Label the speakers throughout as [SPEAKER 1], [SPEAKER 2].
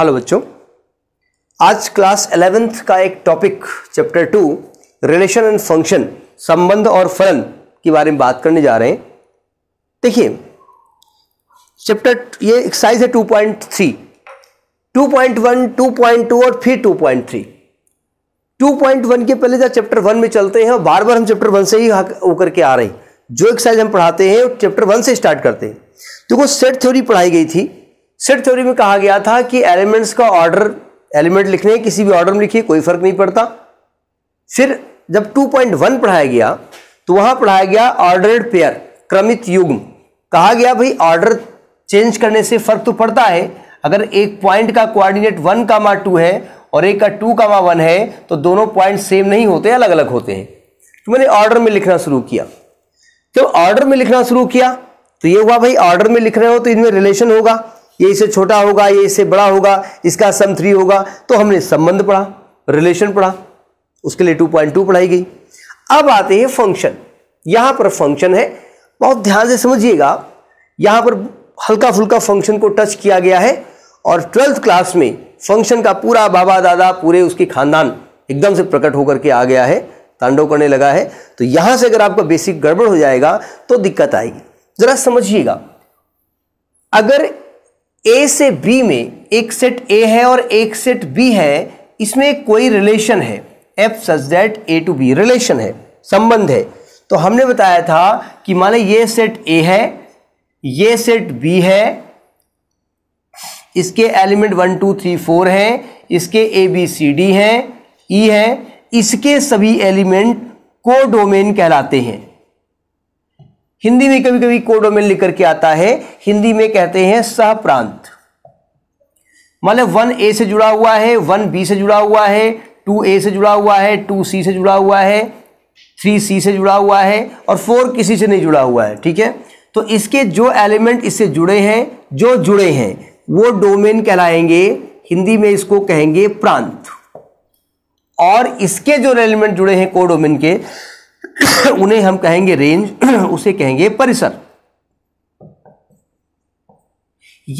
[SPEAKER 1] hello बच्चों आज class eleventh का एक topic chapter two relation and function संबंध और फलन के बारे में बात करने जा रहे हैं देखिए चैप्टर ये एक्सरसाइज है two two point point three one two point two और फिर two two point three point one के पहले जब चैप्टर वन में चलते हैं और बार बार हम चैप्टर वन से ही होकर के आ रहे हैं जो एक्सरसाइज हम पढ़ाते हैं चैप्टर वन से स्टार्ट करते हैं देखो तो सेट थ्योरी पढ़ाई गई थी सेट थ्योरी में कहा गया था कि एलिमेंट्स का ऑर्डर एलिमेंट लिखने किसी भी ऑर्डर में लिखिए कोई फर्क नहीं पड़ता फिर जब 2.1 पढ़ाया गया तो वहां पढ़ाया गया ऑर्डर्ड पेयर क्रमित युग्म कहा गया भाई ऑर्डर चेंज करने से फर्क तो पड़ता है अगर एक पॉइंट का कोऑर्डिनेट वन का मा टू है और एक का टू का मा वन है तो दोनों पॉइंट सेम नहीं होते अलग अलग होते हैं तो मैंने ऑर्डर में लिखना शुरू किया जब तो ऑर्डर में लिखना शुरू किया तो ये हुआ भाई ऑर्डर में लिख रहे हो तो इनमें रिलेशन होगा ये इससे छोटा होगा ये इससे बड़ा होगा इसका सम थ्री होगा तो हमने संबंध पढ़ा रिलेशन पढ़ा उसके लिए टू पॉइंट टू पढ़ाई गई अब आते हैं फंक्शन यहां पर फंक्शन है बहुत ध्यान से समझिएगा यहां पर हल्का फुल्का फंक्शन को टच किया गया है और ट्वेल्थ क्लास में फंक्शन का पूरा बाबा दादा पूरे उसके खानदान एकदम से प्रकट होकर के आ गया है तांडव करने लगा है तो यहां से अगर आपका बेसिक गड़बड़ हो जाएगा तो दिक्कत आएगी ज़रा समझिएगा अगर ए से बी में एक सेट ए है और एक सेट बी है इसमें कोई रिलेशन है F such that A to B relation है संबंध है तो हमने बताया था कि माने ये सेट ए है ये सेट बी है इसके element one two three four हैं इसके ए बी सी डी हैं ई e हैं इसके सभी एलिमेंट को डोमेन कहलाते हैं हिंदी में कभी कभी कोडोमेन लिख करके आता है हिंदी में कहते हैं सह प्रांत मतलब वन ए से जुड़ा हुआ है वन बी से जुड़ा हुआ है टू ए से जुड़ा हुआ है टू सी से जुड़ा हुआ है थ्री सी से जुड़ा हुआ है और फोर किसी से नहीं जुड़ा हुआ है ठीक है तो इसके जो एलिमेंट इससे जुड़े हैं जो जुड़े हैं वो डोमेन कहलाएंगे हिंदी में इसको कहेंगे प्रांत और इसके जो एलिमेंट जुड़े हैं कोडोमेन के उन्हें हम कहेंगे रेंज उसे कहेंगे परिसर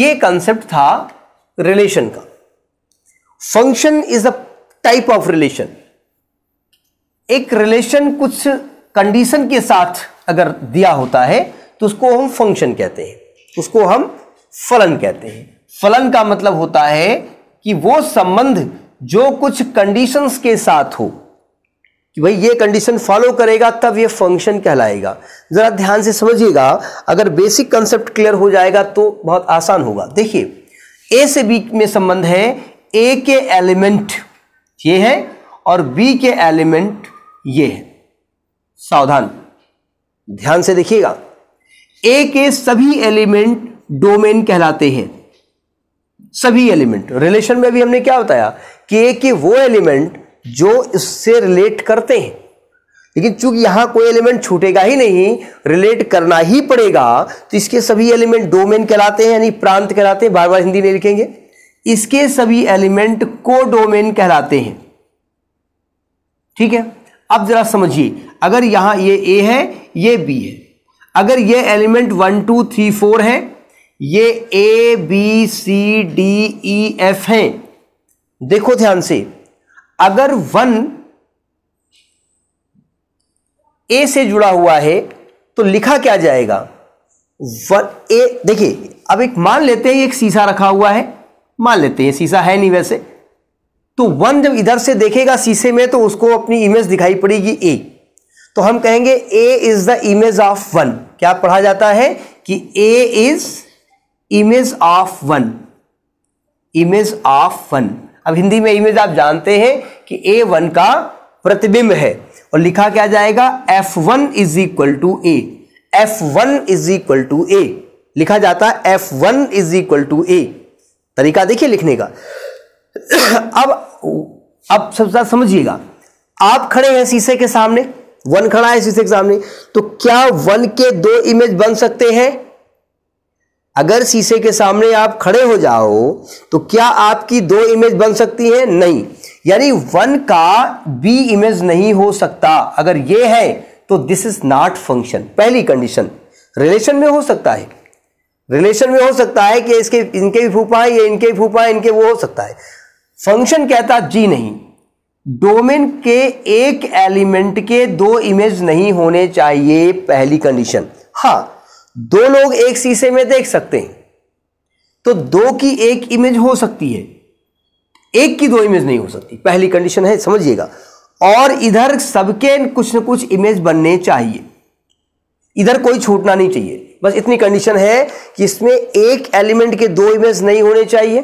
[SPEAKER 1] ये कंसेप्ट था रिलेशन का function is a type of relation एक रिलेशन कुछ कंडीशन के साथ अगर दिया होता है तो उसको हम फंक्शन कहते हैं उसको हम फलन कहते हैं फलन का मतलब होता है कि वो संबंध जो कुछ कंडीशंस के साथ हो कि भाई ये कंडीशन फॉलो करेगा तब ये फंक्शन कहलाएगा ज़रा ध्यान से समझिएगा अगर बेसिक कंसेप्ट क्लियर हो जाएगा तो बहुत आसान होगा देखिए ए से बी में संबंध है ए के एलिमेंट ये है और बी के एलिमेंट ये है सावधान ध्यान से देखिएगा ए के सभी एलिमेंट डोमेन कहलाते हैं सभी एलिमेंट रिलेशन में भी हमने क्या बताया कि ए के वो एलिमेंट जो इससे रिलेट करते हैं लेकिन चूंकि यहां कोई एलिमेंट छूटेगा ही नहीं रिलेट करना ही पड़ेगा तो इसके सभी एलिमेंट डोमेन कहलाते हैं यानी प्रांत कहलाते हैं बार बार हिंदी में लिखेंगे इसके सभी एलिमेंट को डोमेन कहलाते हैं ठीक है अब जरा समझिए अगर यहां ये ए है ये बी है अगर ये element one two three four है ये A B C D E F हैं देखो ध्यान से अगर वन ए से जुड़ा हुआ है तो लिखा क्या जाएगा वन ए देखिए अब एक मान लेते हैं एक शीशा रखा हुआ है मान लेते हैं शीशा है नहीं वैसे तो वन जब इधर से देखेगा शीशे में तो उसको अपनी इमेज दिखाई पड़ेगी ए तो हम कहेंगे A is the image of one क्या पढ़ा जाता है कि A is image of one image of one अब हिंदी में इमेज आप जानते हैं कि ए वन का प्रतिबिंब है और लिखा क्या जाएगा F one is equal to A F one is equal to A लिखा जाता है F one is equal to A तरीका देखिए लिखने का अब अब सबसे समझिएगा आप खड़े हैं शीशे के सामने वन खड़ा है शीशे के सामने तो क्या वन के दो इमेज बन सकते हैं अगर शीशे के सामने आप खड़े हो जाओ तो क्या आपकी दो इमेज बन सकती है नहीं यानी वन का बी इमेज नहीं हो सकता अगर ये है तो दिस इज नॉट फंक्शन पहली कंडीशन रिलेशन में हो सकता है रिलेशन में हो सकता है कि इसके इनके भी फूफा है ये इनके भी फूफा है इनके वो हो सकता है फंक्शन कहता जी नहीं डोमेन के एक एलिमेंट के दो इमेज नहीं होने चाहिए पहली कंडीशन हाँ दो लोग एक शीशे में देख सकते हैं तो दो की एक इमेज हो सकती है एक की दो इमेज नहीं हो सकती पहली कंडीशन है समझिएगा और इधर सबके कुछ ना कुछ इमेज बनने चाहिए इधर कोई छूटना नहीं चाहिए बस इतनी कंडीशन है कि इसमें एक एलिमेंट के दो इमेज नहीं होने चाहिए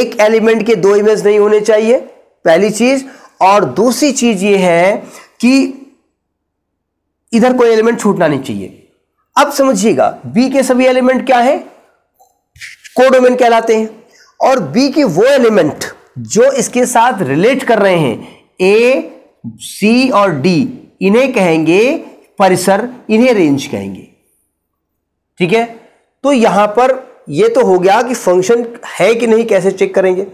[SPEAKER 1] एक एलिमेंट के दो इमेज नहीं होने चाहिए पहली चीज और दूसरी चीज यह है कि इधर कोई एलिमेंट छूटना नहीं चाहिए अब समझिएगा बी के सभी एलिमेंट क्या है कोडोमेन कहलाते हैं और बी के वो एलिमेंट जो इसके साथ रिलेट कर रहे हैं ए सी और डी इन्हें कहेंगे परिसर इन्हें रेंज कहेंगे ठीक है तो यहां पर यह तो हो गया कि फंक्शन है कि नहीं कैसे चेक करेंगे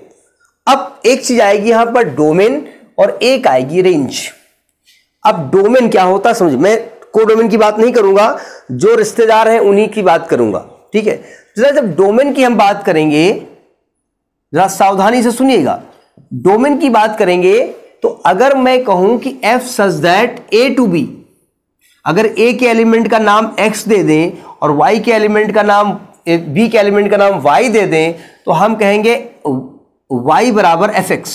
[SPEAKER 1] अब एक चीज आएगी यहां पर डोमेन और एक आएगी रेंज अब डोमेन क्या होता समझ मैं डोमेन की बात नहीं करूंगा जो रिश्तेदार हैं उन्हीं की बात करूंगा ठीक है तो जरा जब डोमेन की हम बात करेंगे जरा सावधानी से सुनिएगा डोमेन की बात करेंगे तो अगर मैं कहूं कि f such that A to B अगर ए के एलिमेंट का नाम एक्स दे दें और वाई के एलिमेंट का नाम बी के एलिमेंट का नाम वाई दे दें तो हम कहेंगे वाई बराबर एफ एक्स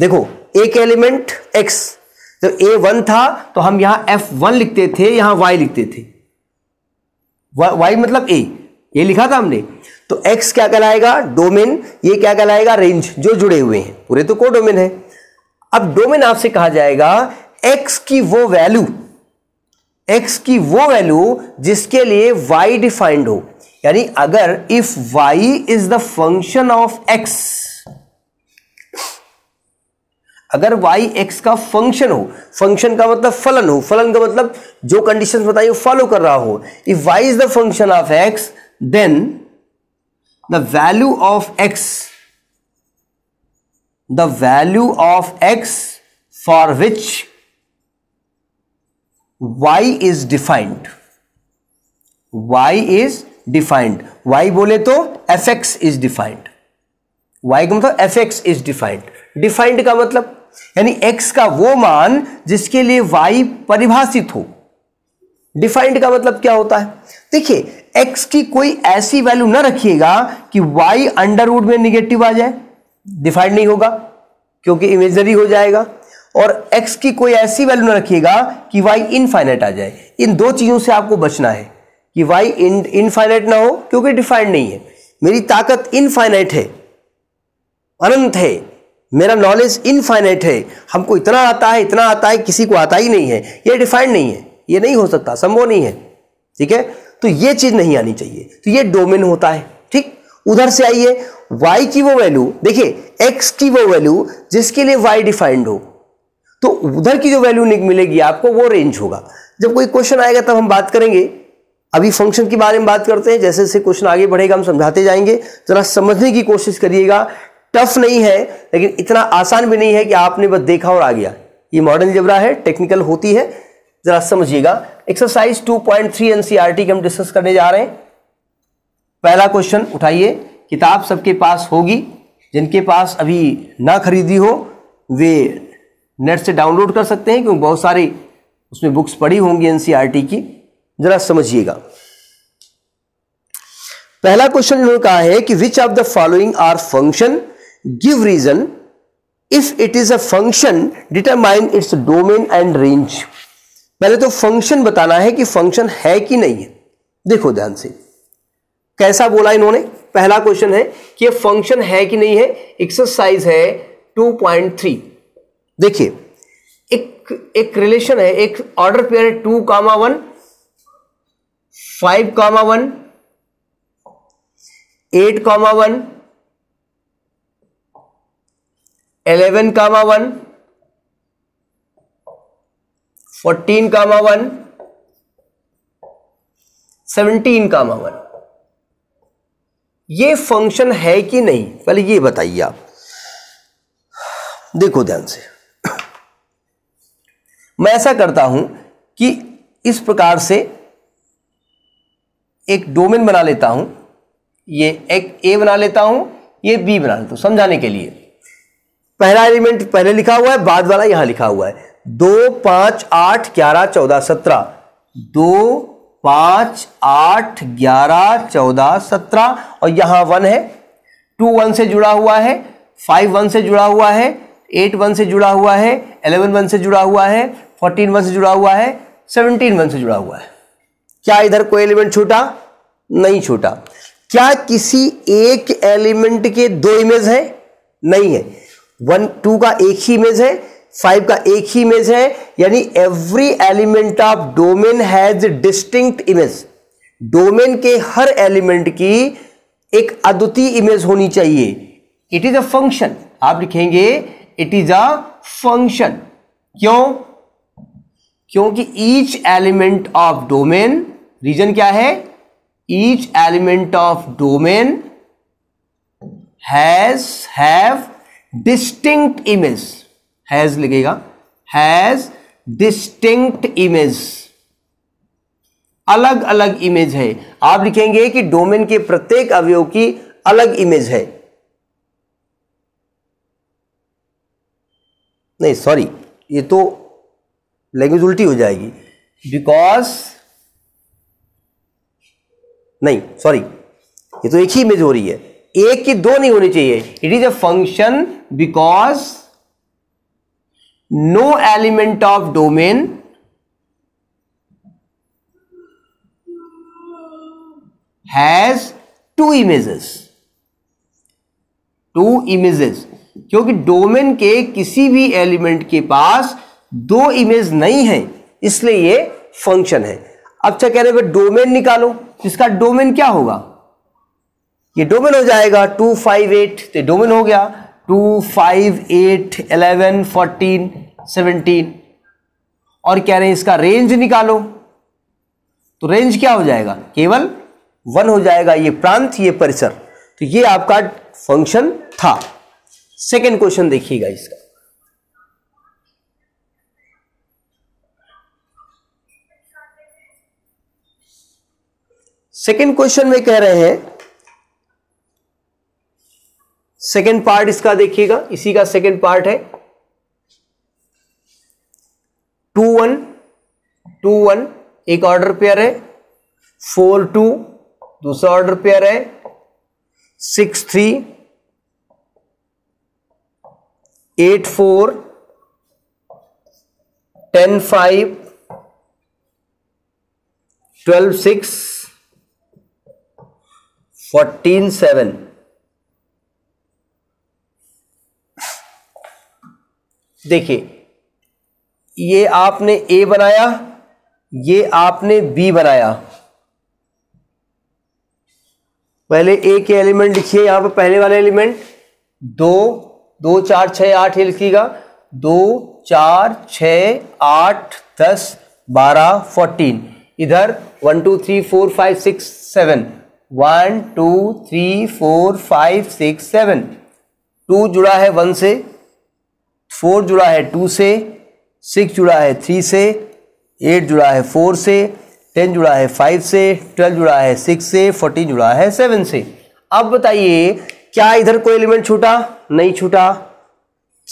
[SPEAKER 1] देखो ए के एलिमेंट एक्स जब ए वन था तो हम यहां एफ वन लिखते थे यहां वाई लिखते थे वाई मतलब ए ये लिखा था हमने तो एक्स क्या कहलाएगा डोमेन ये क्या कहलाएगा रेंज जो जुड़े हुए हैं पूरे तो को डोमेन है अब डोमेन आपसे कहा जाएगा एक्स की वो वैल्यू एक्स की वो वैल्यू जिसके लिए वाई डिफाइंड हो यानी अगर if y is the function of x अगर वाई एक्स का फंक्शन हो फंक्शन का मतलब फलन हो फलन का मतलब जो कंडीशन बताइए फॉलो कर रहा हो if y is the function of x then the value of x the value of x for which y is defined y is defined y बोले तो f x is defined y का मतलब f x is defined defined का मतलब यानी x का वो मान जिसके लिए y परिभाषित हो डिफाइंड का मतलब क्या होता है देखिए x की कोई ऐसी वैल्यू ना रखिएगा कि y अंडर रूट में निगेटिव आ जाए डिफाइंड नहीं होगा क्योंकि इमेजरी हो जाएगा और x की कोई ऐसी वैल्यू ना रखिएगा कि y इनफाइनाइट आ जाए इन दो चीज़ों से आपको बचना है कि y इनफाइनाइट ना हो क्योंकि डिफाइंड नहीं है मेरी ताकत इनफाइनाइट है अनंत है मेरा नॉलेज इनफाइनाइट है हमको इतना आता है इतना आता है किसी को आता ही नहीं है ये डिफाइंड नहीं है ये नहीं हो सकता संभव नहीं है ठीक है तो ये चीज़ नहीं आनी चाहिए तो ये डोमेन होता है ठीक उधर से आइए y की वो वैल्यू देखिए x की वो वैल्यू जिसके लिए y डिफाइंड हो तो उधर की जो वैल्यू मिलेगी आपको वो रेंज होगा जब कोई क्वेश्चन आएगा तब हम बात करेंगे अभी फंक्शन के बारे में बात करते हैं जैसे जैसे क्वेश्चन आगे बढ़ेगा हम समझाते जाएंगे जरा समझने की कोशिश करिएगा टफ नहीं है लेकिन इतना आसान भी नहीं है कि आपने बस देखा और आ गया ये मॉडर्न जबरा है टेक्निकल होती है जरा समझिएगा एक्सरसाइज 2.3 एनसीईआरटी के हम डिस्कस करने जा रहे हैं पहला क्वेश्चन उठाइए किताब सबके पास होगी जिनके पास अभी ना खरीदी हो वे नेट से डाउनलोड कर सकते हैं क्योंकि बहुत सारी उसमें बुक्स पड़ी होंगी एनसीईआरटी e की जरा समझिएगा पहला क्वेश्चन इन्होंने कहा है कि which of the following are function give reason if it is a function determine its domain and range पहले तो फंक्शन बताना है कि फंक्शन है कि नहीं है देखो ध्यान से कैसा बोला इन्होंने पहला क्वेश्चन है कि ये फंक्शन है कि नहीं है एक्सरसाइज है 2.3 देखिए एक एक रिलेशन है एक ऑर्डर पेयर है two comma one five comma one eight comma one eleven comma one fourteen comma one seventeen comma one ये फंक्शन है कि नहीं पहले ये बताइए आप देखो ध्यान से मैं ऐसा करता हूं कि इस प्रकार से एक डोमेन बना लेता हूं ये एक ए बना लेता हूं ये बी बना लेता हूं समझाने के लिए पहला एलिमेंट पहले लिखा हुआ है बाद वाला यहां लिखा हुआ है दो पांच आठ ग्यारह चौदह सत्रह दो पांच आठ ग्यारह चौदह सत्रह और यहां वन है टू वन से जुड़ा हुआ है फाइव वन से जुड़ा हुआ है एट वन से जुड़ा हुआ है एलेवन वन से जुड़ा हुआ है फोर्टीन वन से जुड़ा हुआ है सेवनटीन वन से जुड़ा हुआ है क्या इधर कोई एलिमेंट छूटा नहीं छूटा क्या किसी एक एलिमेंट के दो इमेज है नहीं है वन टू का एक ही इमेज है फाइव का एक ही इमेज है यानी every element of domain has distinct image domain के हर एलिमेंट की एक अद्वितीय इमेज होनी चाहिए इट इज अ फंक्शन आप लिखेंगे इट इज अ फंक्शन क्यों क्योंकि each element of domain reason क्या है each element of domain has have distinct image has लिखेगा हैज डिस्टिंक्ट इमेज अलग अलग इमेज है आप लिखेंगे कि डोमेन के प्रत्येक अवयव की अलग इमेज है नहीं सॉरी ये तो लैंग्वेज उल्टी हो जाएगी बिकॉज नहीं सॉरी ये तो एक ही इमेज हो रही है एक की दो नहीं होनी चाहिए it is a function because no element of domain has two images two images क्योंकि डोमेन के किसी भी एलिमेंट के पास दो इमेज नहीं है इसलिए ये फंक्शन है अच्छा कह रहे हैं डोमेन निकालो तो इसका डोमेन क्या होगा ये डोमेन हो जाएगा टू फाइव एट तो डोमेन हो गया two five eight eleven fourteen seventeen और कह रहे हैं इसका रेंज निकालो तो रेंज क्या हो जाएगा केवल वन हो जाएगा ये प्रांत ये परिसर तो ये आपका फंक्शन था सेकेंड क्वेश्चन देखिएगा इसका सेकेंड क्वेश्चन में कह रहे हैं सेकेंड पार्ट इसका देखिएगा इसी का सेकेंड पार्ट है टू वन टू वन एक ऑर्डर पेयर है फोर टू दूसरा ऑर्डर पेयर है six three eight four ten five twelve six fourteen seven देखिए ये आपने ए बनाया ये आपने बी बनाया पहले ए के एलिमेंट लिखिए यहां पर पहले वाले एलिमेंट दो दो चार छ आठ ये लिखिएगा दो चार छ आठ दस बारह फोर्टीन इधर one two three four five six seven one two three four five six seven two जुड़ा है वन से फोर जुड़ा है टू से सिक्स जुड़ा है थ्री से एट जुड़ा है फोर से टेन जुड़ा है फाइव से ट्वेल्व जुड़ा है सिक्स से फोर्टीन जुड़ा है सेवन से अब बताइए क्या इधर कोई एलिमेंट छूटा नहीं छूटा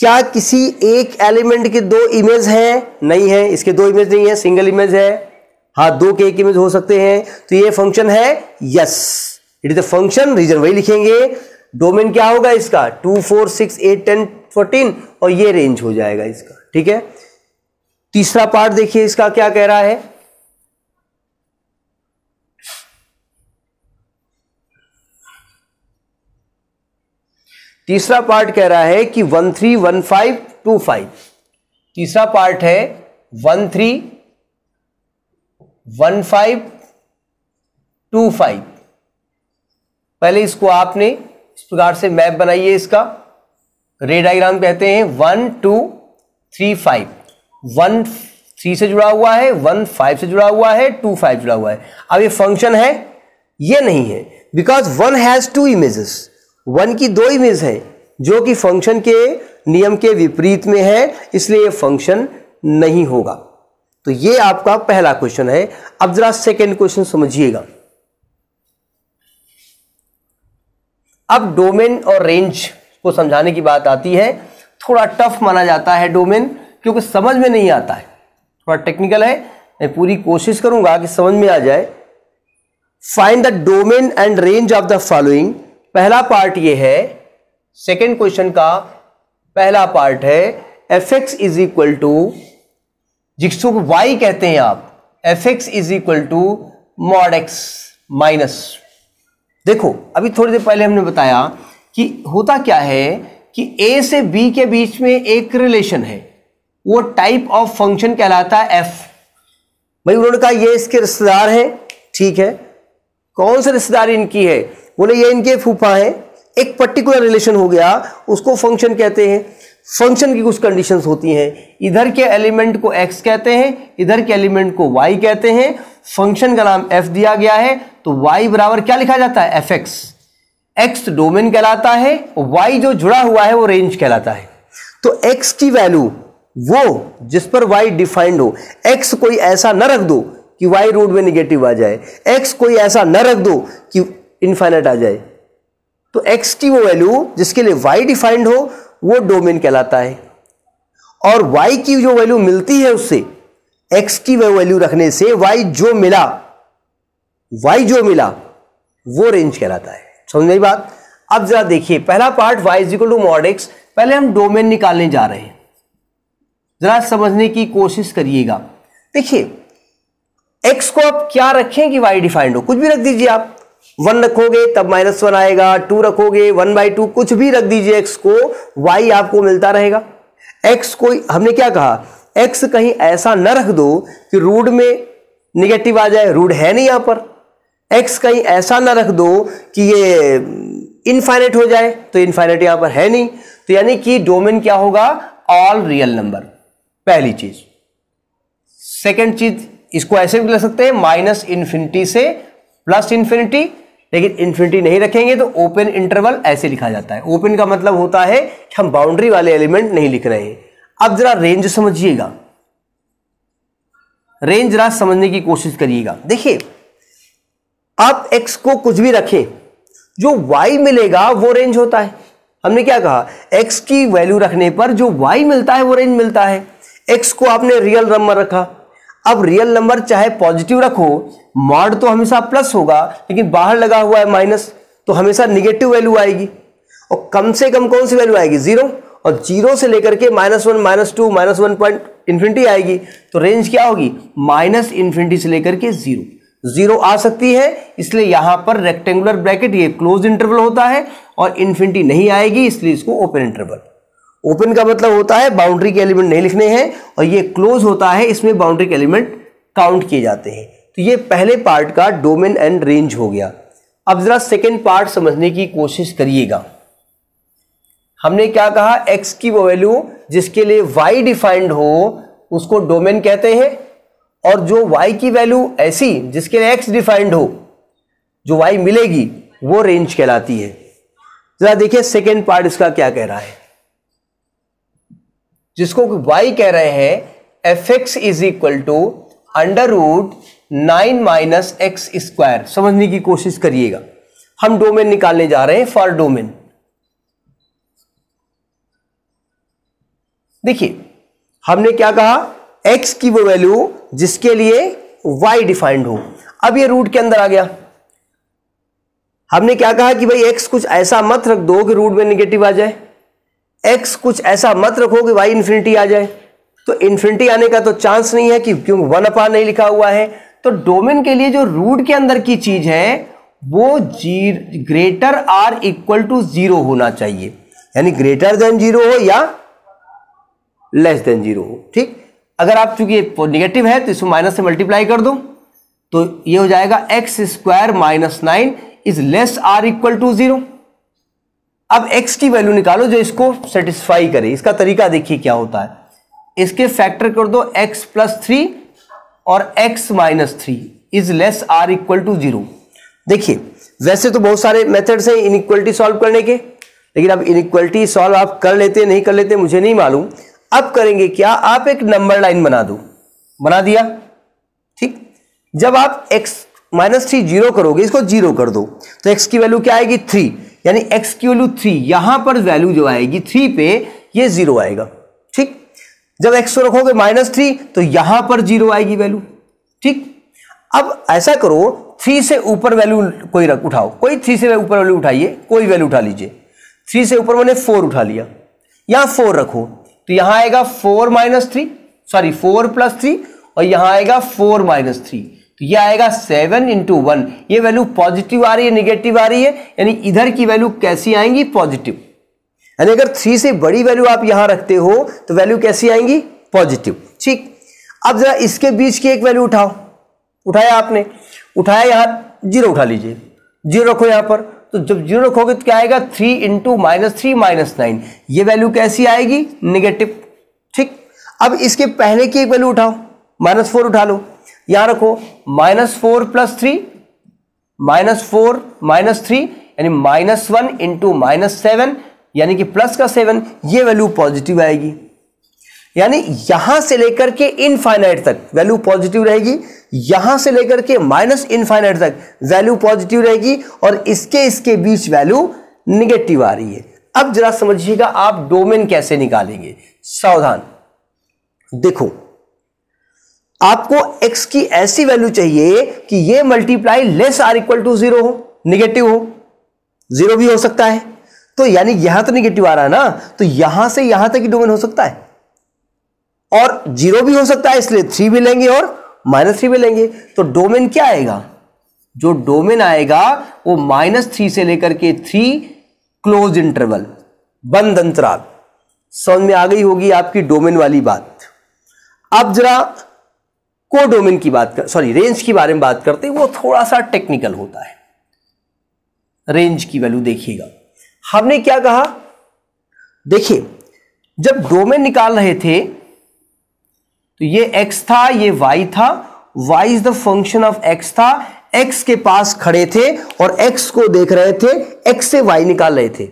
[SPEAKER 1] क्या किसी एक एलिमेंट के दो इमेज हैं नहीं है इसके दो इमेज नहीं है सिंगल इमेज है हाँ दो के एक इमेज हो सकते हैं तो ये फंक्शन है yes it is a function reason वही लिखेंगे डोमेन क्या होगा इसका two four six eight ten fourteen और ये रेंज हो जाएगा इसका ठीक है तीसरा पार्ट देखिए इसका क्या कह रहा है तीसरा पार्ट कह रहा है कि one three one five two five तीसरा पार्ट है one three one five two five पहले इसको आपने इस प्रकार से मैप बनाइए इसका रे डायग्राम कहते हैं one two three five one three से जुड़ा हुआ है वन फाइव से जुड़ा हुआ है टू फाइव जुड़ा हुआ है अब ये फंक्शन है ये नहीं है because one has two images one की दो इमेज है जो कि फंक्शन के नियम के विपरीत में है इसलिए ये फंक्शन नहीं होगा तो ये आपका पहला क्वेश्चन है अब जरा सेकेंड क्वेश्चन समझिएगा अब डोमेन और रेंज को समझाने की बात आती है थोड़ा टफ माना जाता है डोमेन क्योंकि समझ में नहीं आता है थोड़ा टेक्निकल है मैं पूरी कोशिश करूंगा कि समझ में आ जाए find the domain and range of the following पहला पार्ट ये है सेकेंड क्वेश्चन का पहला पार्ट है f x is equal to जिसको वाई कहते हैं आप f x is equal to mod x minus देखो अभी थोड़ी देर पहले हमने बताया कि होता क्या है कि ए से बी के बीच में एक रिलेशन है वो टाइप ऑफ फंक्शन कहलाता है एफ भाई उन्होंने कहा ये इसके रिश्तेदार हैं ठीक है कौन से रिश्तेदार इनकी है बोले ये इनके फूफा है एक पर्टिकुलर रिलेशन हो गया उसको फंक्शन कहते हैं फंक्शन की कुछ कंडीशन होती हैं इधर के एलिमेंट को एक्स कहते हैं इधर के एलिमेंट को वाई कहते हैं फंक्शन का नाम एफ दिया गया है तो वाई बराबर क्या लिखा जाता है एफ एक्स एक्स डोमेन कहलाता है वाई जो जुड़ा हुआ है वो रेंज कहलाता है तो एक्स की वैल्यू वो जिस पर वाई डिफाइंड हो एक्स कोई ऐसा न रख दो कि वाई रूट में निगेटिव आ जाए एक्स कोई ऐसा न रख दो कि इनफाइनाइट आ जाए तो एक्स की वो वैल्यू जिसके लिए वाई डिफाइंड हो वो डोमेन कहलाता है और वाई की जो वैल्यू मिलती है उससे एक्स की वह वैल्यू रखने से वाई जो मिला वाई जो मिला वो रेंज कहलाता है समझ में बात अब जरा देखिए पहला part y is equal to mod x पहले हम डोमेन निकालने जा रहे हैं जरा समझने की कोशिश करिएगा देखिए एक्स को आप क्या रखें कि वाई डिफाइंड हो कुछ भी रख दीजिए आप वन रखोगे तब माइनस वन आएगा टू रखोगे वन बाई टू कुछ भी रख दीजिए एक्स को वाई आपको मिलता रहेगा एक्स को हमने क्या कहा एक्स कहीं ऐसा न रख दो कि रूड में निगेटिव आ जाए रूड है नहीं यहां पर एक्स कहीं ऐसा ना रख दो कि ये इनफाइनेट हो जाए तो इनफाइनेट यहां पर है नहीं तो यानी कि डोमेन क्या होगा ऑल रियल नंबर पहली चीज सेकेंड चीज इसको ऐसे भी ले सकते हैं माइनस इन्फिनिटी से प्लस इन्फिनिटी लेकिन इन्फिनिटी नहीं रखेंगे तो ओपन इंटरवल ऐसे लिखा जाता है ओपन का मतलब होता है कि हम बाउंड्री वाले एलिमेंट नहीं लिख रहे हैं अब जरा रेंज समझिएगा रेंज जरा समझने की कोशिश करिएगा देखिए आप x को कुछ भी रखें जो y मिलेगा वो रेंज होता है हमने क्या कहा x की वैल्यू रखने पर जो y मिलता है वो रेंज मिलता है x को आपने रियल नंबर रखा अब रियल नंबर चाहे पॉजिटिव रखो मॉड तो हमेशा प्लस होगा लेकिन बाहर लगा हुआ है माइनस तो हमेशा निगेटिव वैल्यू आएगी और कम से कम कौन सी वैल्यू आएगी जीरो और जीरो से लेकर के minus one minus two minus one point infinity आएगी तो रेंज क्या होगी माइनस इन्फिनिटी से लेकर के जीरो जीरो आ सकती है इसलिए यहां पर रेक्टेंगुलर ब्रैकेट ये क्लोज इंटरवल होता है और इन्फिनिटी नहीं आएगी इसलिए इसको ओपन इंटरवल ओपन का मतलब होता है बाउंड्री के एलिमेंट नहीं लिखने हैं और ये क्लोज होता है इसमें बाउंड्री के एलिमेंट काउंट किए जाते हैं तो ये पहले पार्ट का डोमेन एंड रेंज हो गया अब जरा सेकेंड पार्ट समझने की कोशिश करिएगा हमने क्या कहा एक्स की वो वैल्यू जिसके लिए वाई डिफाइंड हो उसको डोमेन कहते हैं और जो y की वैल्यू ऐसी जिसके लिए x डिफाइंड हो जो y मिलेगी वो रेंज कहलाती है जरा देखिए सेकेंड पार्ट इसका क्या कह रहा है जिसको y कह रहे हैं f x is equal to under root nine minus x square समझने की कोशिश करिएगा हम डोमेन निकालने जा रहे हैं फॉर डोमेन देखिए हमने क्या कहा x की वो वैल्यू जिसके लिए y डिफाइंड हो अब ये रूट के अंदर आ गया हमने क्या कहा कि भाई x कुछ ऐसा मत रख दो कि रूट में निगेटिव आ जाए x कुछ ऐसा मत रखो कि y इन्फिनिटी आ जाए तो इन्फिनिटी आने का तो चांस नहीं है कि क्योंकि वन अपार नहीं लिखा हुआ है तो डोमेन के लिए जो रूट के अंदर की चीज है वो जीर greater or equal to zero होना चाहिए यानी ग्रेटर देन जीरो हो या लेस देन जीरो हो ठीक अगर आप चूंकि निगेटिव है तो इसको माइनस से मल्टीप्लाई कर दो तो ये हो जाएगा x square minus nine is less or equal to zero अब x की वैल्यू निकालो जो इसको सेटिस्फाई करे इसका तरीका देखिए क्या होता है इसके फैक्टर कर दो x प्लस थ्री और x minus three is less or equal to zero देखिए वैसे तो बहुत सारे मेथड्स हैं इनइक्वलिटी सॉल्व करने के लेकिन अब इनइक्वलिटी सॉल्व आप कर लेते नहीं कर लेते मुझे नहीं मालूम अब करेंगे क्या आप एक नंबर लाइन बना दो बना दिया ठीक जब आप x माइनस थ्री जीरो करोगे इसको जीरो कर दो तो x की वैल्यू क्या आएगी थ्री यानी x की वैल्यू थ्री यहां पर वैल्यू जो आएगी थ्री पे ये जीरो आएगा ठीक जब x को रखोगे माइनस थ्री तो यहां पर जीरो आएगी वैल्यू ठीक अब ऐसा करो थ्री से ऊपर वैल्यू कोई रख उठाओ कोई थ्री से ऊपर वैल्यू उठाइए कोई वैल्यू उठा लीजिए थ्री से ऊपर मैंने फोर उठा लिया यहां फोर रखो तो यहां आएगा four minus three sorry four plus three और यहां आएगा फोर माइनस थ्री तो यह आएगा सेवन इंटू वन ये वैल्यू पॉजिटिव आ रही है निगेटिव आ रही है यानी इधर की वैल्यू कैसी आएंगी पॉजिटिव यानी अगर थ्री से बड़ी वैल्यू आप यहां रखते हो तो वैल्यू कैसी आएंगी पॉजिटिव ठीक अब जरा इसके बीच की एक वैल्यू उठाओ उठाया आपने उठाया यहां जीरो उठा लीजिए जीरो रखो यहां पर तो जब जीरो रखोगे तो क्या आएगा three into minus three minus nine ये वैल्यू कैसी आएगी निगेटिव ठीक अब इसके पहले की एक वैल्यू उठाओ माइनस फोर उठा लो यहां रखो minus four plus three minus four minus three यानी minus one into minus seven यानी कि प्लस का सेवन ये वैल्यू पॉजिटिव आएगी यानी यहां से लेकर के इनफाइनाइट तक वैल्यू पॉजिटिव रहेगी यहां से लेकर के माइनस इनफाइनाइट तक वैल्यू पॉजिटिव रहेगी और इसके इसके बीच वैल्यू निगेटिव आ रही है अब जरा समझिएगा आप डोमेन कैसे निकालेंगे सावधान देखो आपको x की ऐसी वैल्यू चाहिए कि ये multiply less or equal to zero हो निगेटिव हो जीरो भी हो सकता है तो यानी यहां तो निगेटिव आ रहा है ना तो यहां से यहां तक ही डोमेन हो सकता है और जीरो भी हो सकता है इसलिए थ्री भी लेंगे और माइनस थ्री भी लेंगे तो डोमेन क्या आएगा जो डोमेन आएगा वो माइनस थ्री से लेकर के थ्री क्लोज इंटरवल बंद अंतराल समझ में आ गई होगी आपकी डोमेन वाली बात अब जरा को डोमेन की बात कर सॉरी रेंज के बारे में बात करते हैं वो थोड़ा सा टेक्निकल होता है रेंज की वैल्यू देखिएगा हमने क्या कहा देखिए जब डोमेन निकाल रहे थे तो ये x था ये y था y is the function of x था x के पास खड़े थे और x को देख रहे थे x से y निकाल रहे थे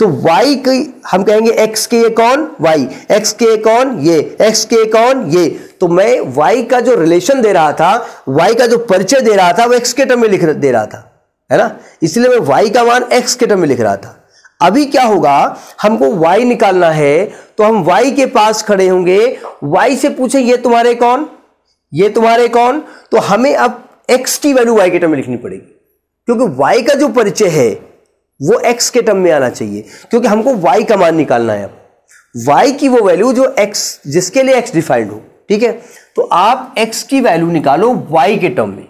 [SPEAKER 1] तो y की हम कहेंगे x के ये कौन y x के ये कौन ये x के ये कौन ये तो मैं y का जो रिलेशन दे रहा था y का जो परिचय दे रहा था वो x के टर्म में लिख दे रहा था है ना इसलिए मैं y का मान x के टर्म में लिख रहा था अभी क्या होगा हमको y निकालना है तो हम y के पास खड़े होंगे y से पूछे ये तुम्हारे कौन ये तुम्हारे कौन तो हमें अब x की वैल्यू y के टर्म में लिखनी पड़ेगी क्योंकि y का जो परिचय है वो x के टर्म में आना चाहिए क्योंकि हमको y का मान निकालना है अब y की वो वैल्यू जो x जिसके लिए x डिफाइंड हो ठीक है तो आप x की वैल्यू निकालो y के टर्म में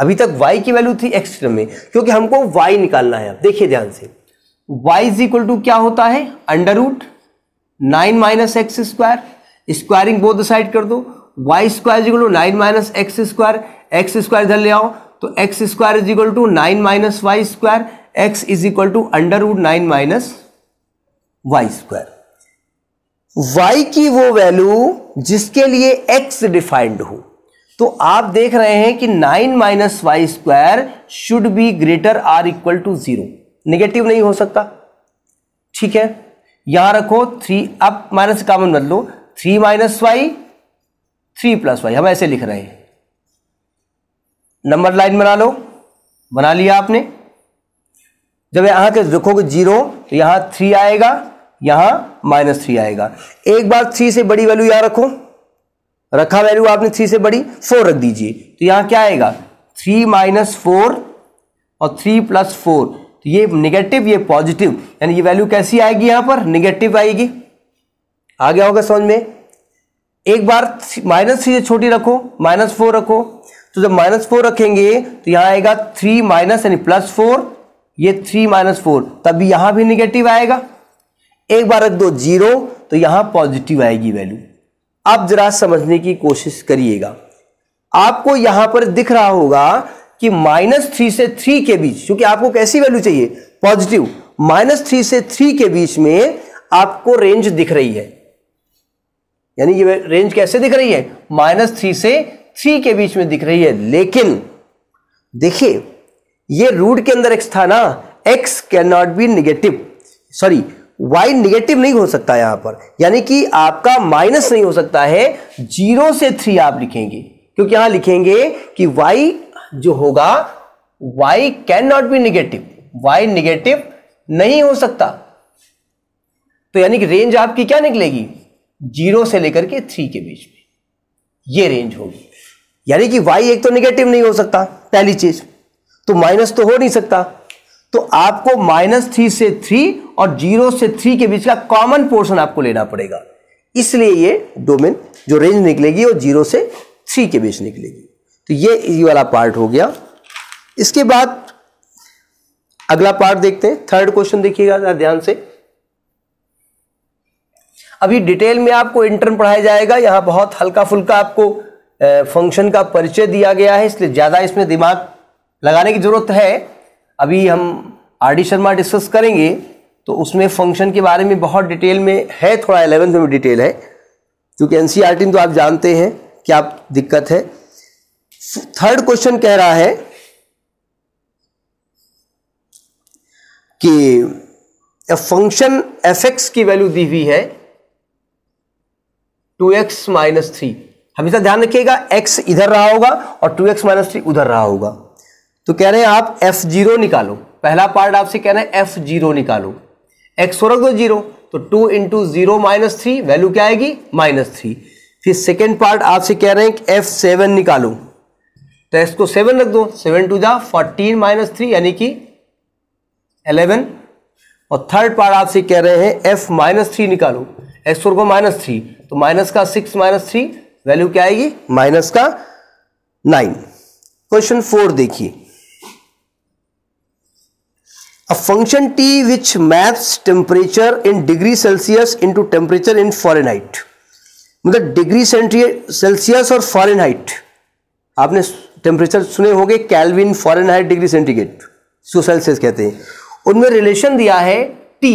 [SPEAKER 1] अभी तक y की वैल्यू थी x टर्म में क्योंकि हमको y निकालना है अब देखिए ध्यान से y इज इक्वल टू क्या होता है under root nine minus x square squaring both side कर दो y square is equal to nine minus x square x square इधर ले आओ तो x square is equal to nine minus y square x is equal to under root nine minus y square y की वो value जिसके लिए x defined हो तो आप देख रहे हैं कि nine minus y square should be greater or equal to zero negative नहीं हो सकता ठीक है यहां रखो थ्री अब माइनस कॉमन बदलो three minus y three plus y हम ऐसे लिख रहे हैं नंबर लाइन बना लो बना लिया आपने जब यहां के रखोगे जीरो तो यहां थ्री आएगा यहां माइनस थ्री आएगा एक बार थ्री से बड़ी वैल्यू यहां रखो रखा वैल्यू आपने थ्री से बड़ी फोर रख दीजिए तो यहां क्या आएगा थ्री माइनस फोर और थ्री प्लस फोर तो ये नेगेटिव ये पॉजिटिव यानी ये वैल्यू कैसी आएगी यहां पर निगेटिव आएगी आ गया होगा समझ में एक बार माइनस थ्री छोटी रखो माइनस फोर रखो तो जब माइनस फोर रखेंगे तो यहां आएगा थ्री माइनस यानी प्लस फोर ये थ्री माइनस फोर तभी यहां भी निगेटिव आएगा एक बार रख दो जीरो तो यहां पॉजिटिव आएगी वैल्यू आप जरा समझने की कोशिश करिएगा आपको यहां पर दिख रहा होगा कि माइनस थ्री से थ्री के बीच क्योंकि आपको कैसी वैल्यू चाहिए पॉजिटिव माइनस थ्री से थ्री के बीच में आपको रेंज दिख रही है यानी ये रेंज कैसे दिख रही है माइनस थ्री से थ्री के बीच में दिख रही है लेकिन देखिए ये रूट के अंदर एक्स था ना x can not be negative sorry y negative नहीं हो सकता यहां पर यानी कि आपका माइनस नहीं हो सकता है जीरो से थ्री आप लिखेंगे क्योंकि यहां लिखेंगे कि y जो होगा y can not be negative y negative नहीं हो सकता तो यानी कि रेंज आपकी क्या निकलेगी जीरो से लेकर के थ्री के बीच में ये रेंज होगी यानी कि y एक तो निगेटिव नहीं हो सकता पहली चीज तो माइनस तो हो नहीं सकता तो आपको माइनस थ्री से थ्री और जीरो से थ्री के बीच का कॉमन पोर्शन आपको लेना पड़ेगा इसलिए ये डोमेन जो रेंज निकलेगी वो जीरो से थ्री के बीच निकलेगी तो ये ये वाला पार्ट हो गया इसके बाद अगला पार्ट देखते हैं थर्ड क्वेश्चन देखिएगा ध्यान से अभी डिटेल में आपको इंटर्न पढ़ाया जाएगा यहां बहुत हल्का फुल्का आपको फंक्शन का परिचय दिया गया है इसलिए ज़्यादा इसमें दिमाग लगाने की ज़रूरत है अभी हम आर डी शर्मा डिस्कस करेंगे तो उसमें फंक्शन के बारे में बहुत डिटेल में है थोड़ा एलेवेंथ में डिटेल है क्योंकि एन e तो आप जानते हैं क्या दिक्कत है थर्ड क्वेश्चन कह रहा है कि फंक्शन एफ एक्स की वैल्यू दी हुई है टू एक्स माइनस थ्री हमेशा ध्यान रखिएगा एक्स इधर रहा होगा और टू एक्स माइनस थ्री उधर रहा होगा तो कह रहे हैं आप एफ जीरो निकालो पहला पार्ट आपसे कह रहे हैं एफ जीरो निकालो एक्स और दो जीरो तो two into zero minus three value क्या आएगी माइनस थ्री फिर सेकेंड पार्ट आपसे कह रहे हैं एफ सेवन निकालो तो इसको को सेवन रख दो सेवन टू जा फोर्टीन माइनस थ्री यानी कि एलेवन और थर्ड पार्ट आपसे कह रहे हैं एफ माइनस थ्री निकालो एक्स को माइनस थ्री तो माइनस का सिक्स माइनस थ्री वैल्यू क्या आएगी माइनस का नाइन क्वेश्चन फोर देखिए a function t which maps temperature in degree Celsius into temperature in Fahrenheit मतलब डिग्री सेल्सियस और फॉरेनहाइट आपने टेम्परेचर सुने होंगे कैलविन हाइट डिग्री सेंटीग्रेड इसको सेल्सियस कहते हैं उनमें रिलेशन दिया है टी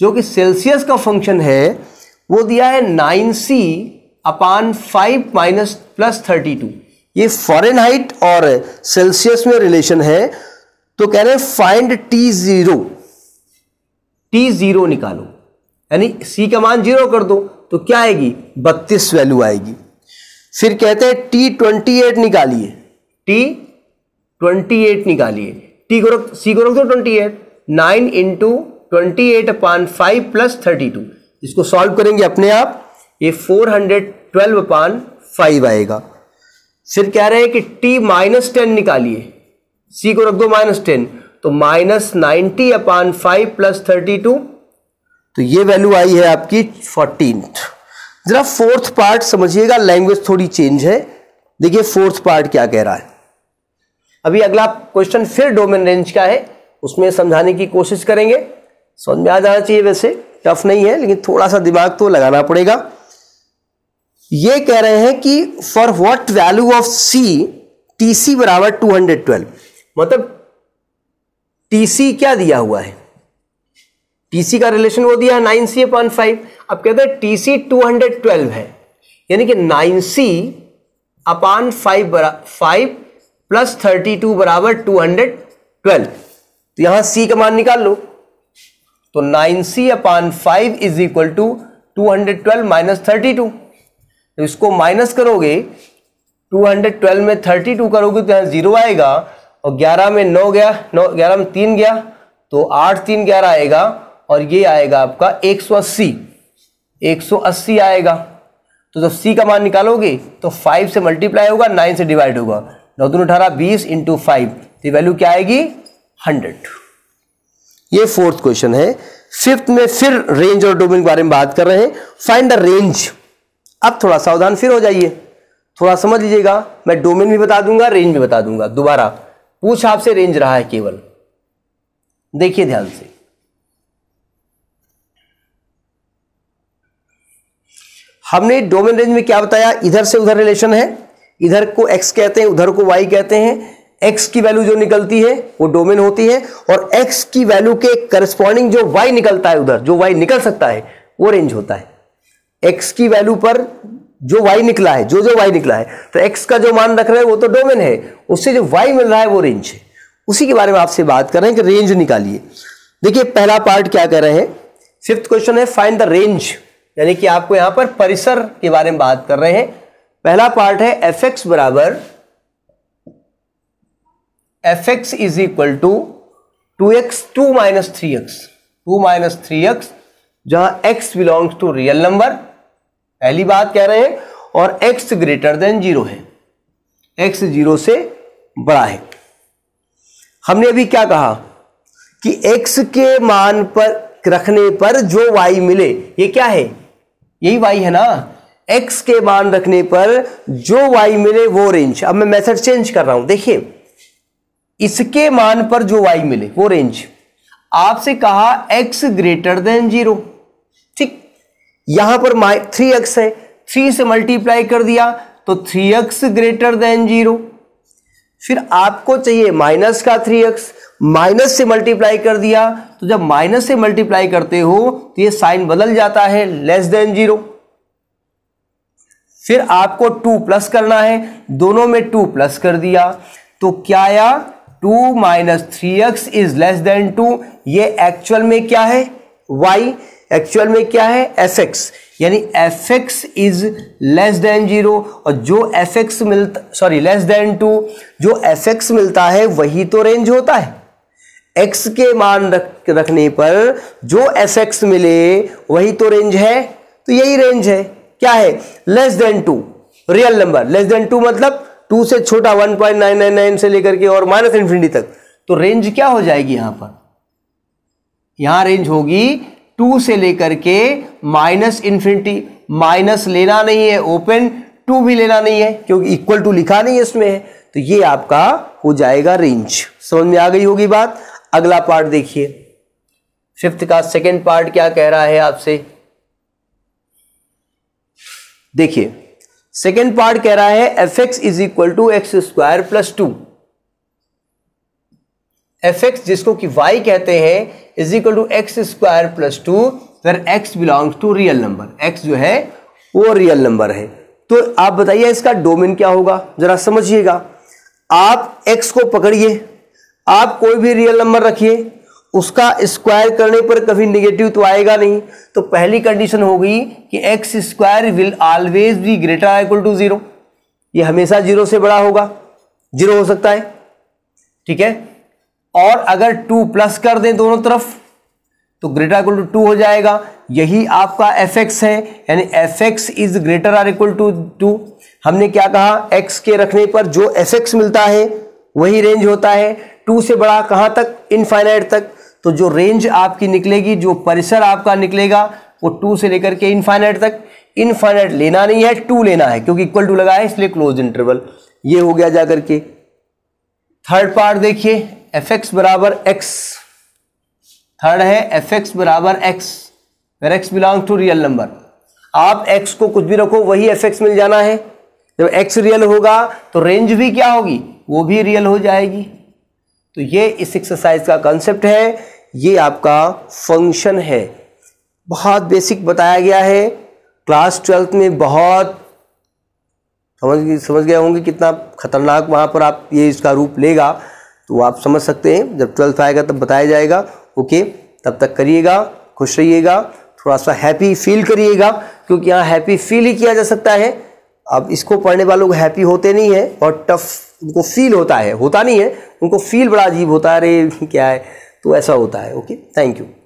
[SPEAKER 1] जो कि सेल्सियस का फंक्शन है वो दिया है nine C upon five minus plus thirty two ये हाइट और सेल्सियस में रिलेशन है तो कह रहे हैं find t zero t zero निकालो यानी सी का मान जीरो कर दो तो क्या आएगी बत्तीस वैल्यू आएगी फिर कहते हैं टी ट्वेंटी एट निकालिए टी ट्वेंटी एट निकालिए टी को रख सी को रख दो twenty eight nine into twenty eight upon five plus thirty two इसको सॉल्व करेंगे अपने आप ये four hundred twelve upon five आएगा फिर कह रहे हैं कि टी माइनस टेन निकालिए सी को रख दो माइनस टेन तो minus ninety upon five plus thirty two तो ये वैल्यू आई है आपकी फोर्टीन जरा फोर्थ पार्ट समझिएगा लैंग्वेज थोड़ी चेंज है देखिए फोर्थ पार्ट क्या कह रहा है अभी अगला क्वेश्चन फिर डोमेन रेंज का है उसमें समझाने की कोशिश करेंगे समझ में आ जाना चाहिए वैसे टफ नहीं है लेकिन थोड़ा सा दिमाग तो लगाना पड़ेगा ये कह रहे हैं कि for what value of C t C बराबर टू हंड्रेड ट्वेल्व मतलब टी सी क्या दिया हुआ है टी सी का रिलेशन वो दिया है नाइन सी अपॉन फाइव अब कहते हैं t C two hundred twelve है यानी कि nine C upon five five plus thirty two बराबर टू हंड्रेड ट्वेल्व तो यहां सी का मान निकाल लो तो nine C upon five is equal to two hundred twelve minus thirty two तो इसको माइनस करोगे टू हंड्रेड ट्वेल्व में थर्टी टू करोगे तो यहां जीरो आएगा और ग्यारह में नौ गया नौ ग्यारह में तीन गया तो आठ तीन ग्यारह आएगा और ये आएगा आपका एक सौ अस्सी एक सौ अस्सी आएगा तो जब सी का मान निकालोगे तो फाइव से मल्टीप्लाई होगा नाइन से डिवाइड होगा नौ दून अठारह बीस इंटू फाइव तो वैल्यू क्या आएगी हंड्रेड ये फोर्थ क्वेश्चन है फिफ्थ में फिर रेंज और डोमेन के बारे में बात कर रहे हैं फाइंड द रेंज अब थोड़ा सावधान फिर हो जाइए थोड़ा समझ लीजिएगा मैं डोमेन भी बता दूंगा रेंज भी बता दूंगा दोबारा पूछ आपसे रेंज रहा है केवल देखिए ध्यान से हमने डोमेन रेंज में क्या बताया इधर से उधर रिलेशन है इधर को एक्स कहते हैं उधर को वाई कहते हैं एक्स की वैल्यू जो निकलती है वो डोमेन होती है और एक्स की वैल्यू के करस्पॉन्डिंग जो वाई निकलता है उधर जो वाई निकल सकता है वो रेंज होता है एक्स की वैल्यू पर जो वाई निकला है जो जो वाई निकला है तो एक्स का जो मान रख रहे हैं वो तो डोमेन है उससे जो वाई मिल रहा है वो रेंज है उसी के बारे में आपसे बात कर रहे हैं कि रेंज निकालिए देखिए पहला पार्ट क्या कह रहे हैं फिफ्थ क्वेश्चन है फाइंड द रेंज यानी कि आपको यहां पर परिसर के बारे में बात कर रहे हैं पहला पार्ट है एफ एक्स बराबर f x is equal to two x two minus three x two minus three x जहां x belongs to real number पहली बात कह रहे हैं और एक्स ग्रेटर देन जीरो है एक्स जीरो से बड़ा है हमने अभी क्या कहा कि एक्स के मान पर रखने पर जो वाई मिले ये क्या है यही वाई है ना एक्स के मान रखने पर जो वाई मिले वो रेंज अब मैं मेथड चेंज कर रहा हूं देखिए इसके मान पर जो वाई मिले वो रेंज आपसे कहा एक्स ग्रेटर देन जीरो ठीक यहां पर माइ थ्री एक्स है थ्री से मल्टीप्लाई कर दिया तो three x greater than zero फिर आपको चाहिए माइनस का थ्री एक्स माइनस से मल्टीप्लाई कर दिया तो जब माइनस से मल्टीप्लाई करते हो तो ये साइन बदल जाता है लेस देन जीरो फिर आपको टू प्लस करना है दोनों में टू प्लस कर दिया तो क्या आया two minus three x is less than two ये एक्चुअल में क्या है वाई एक्चुअल में क्या है एफ एक्स यानी f x is less than zero और जो एफ एक्स मिलता सॉरी लेस देन टू जो एफ एक्स मिलता है वही तो रेंज होता है एक्स के मान रख रखने पर जो एफ एक्स मिले वही तो रेंज है तो यही रेंज है क्या है less than two real number less than two मतलब टू से छोटा one point nine nine nine से लेकर के और माइनस इन्फिनिटी तक तो रेंज क्या हो जाएगी यहां पर यहां रेंज होगी टू से लेकर के माइनस इन्फिनिटी माइनस लेना नहीं है ओपन टू भी लेना नहीं है क्योंकि इक्वल टू लिखा नहीं है इसमें तो ये आपका हो जाएगा रेंज समझ में आ गई होगी बात अगला पार्ट देखिए फिफ्थ का सेकेंड पार्ट क्या कह रहा है आपसे देखिए सेकेंड पार्ट कह रहा है f x is equal to x square plus two f x जिसको कि वाई कहते हैं is equal to x square plus two फिर x belongs to real number x जो है वो रियल नंबर है तो आप बताइए इसका डोमेन क्या होगा जरा समझिएगा आप एक्स को पकड़िए आप कोई भी रियल नंबर रखिए उसका स्क्वायर करने पर कभी निगेटिव तो आएगा नहीं तो पहली कंडीशन होगी कि x square will always be greater equal to zero ये हमेशा जीरो से बड़ा होगा जीरो हो सकता है ठीक है और अगर टू प्लस कर दें दोनों तरफ तो ग्रेटर इक्वल टू टू हो जाएगा यही आपका एफ एक्स है यानी f x is greater or equal to two हमने क्या कहा एक्स के रखने पर जो एफ एक्स मिलता है वही रेंज होता है टू से बड़ा कहां तक इनफाइनाइट तक तो जो रेंज आपकी निकलेगी जो परिसर आपका निकलेगा वो टू से लेकर के इनफाइनाइट तक इनफाइनाइट लेना नहीं है टू लेना है क्योंकि इक्वल टू लगा है इसलिए क्लोज इंटरवल ये हो गया जाकर के थर्ड पार्ट देखिए एफ एक्स बराबर एक्स थर्ड है एफ एक्स बराबर x where x belong to real number आप एक्स को कुछ भी रखो वही एफ एक्स मिल जाना है जब एक्स रियल होगा तो रेंज भी क्या होगी वो भी रियल हो जाएगी तो ये इस एक्सरसाइज का कंसेप्ट है ये आपका फंक्शन है बहुत बेसिक बताया गया है क्लास ट्वेल्थ में बहुत समझ समझ गए होंगे कितना खतरनाक वहाँ पर आप ये इसका रूप लेगा तो आप समझ सकते हैं जब ट्वेल्थ आएगा तब बताया जाएगा ओके तब तक करिएगा खुश रहिएगा थोड़ा सा हैप्पी फील करिएगा क्योंकि यहाँ हैप्पी फील ही किया जा सकता है अब इसको पढ़ने वाले लोग हैप्पी होते नहीं है और टफ उनको फील होता है होता नहीं है उनको फील बड़ा अजीब होता है अरे क्या है तो ऐसा होता है ओके थैंक यू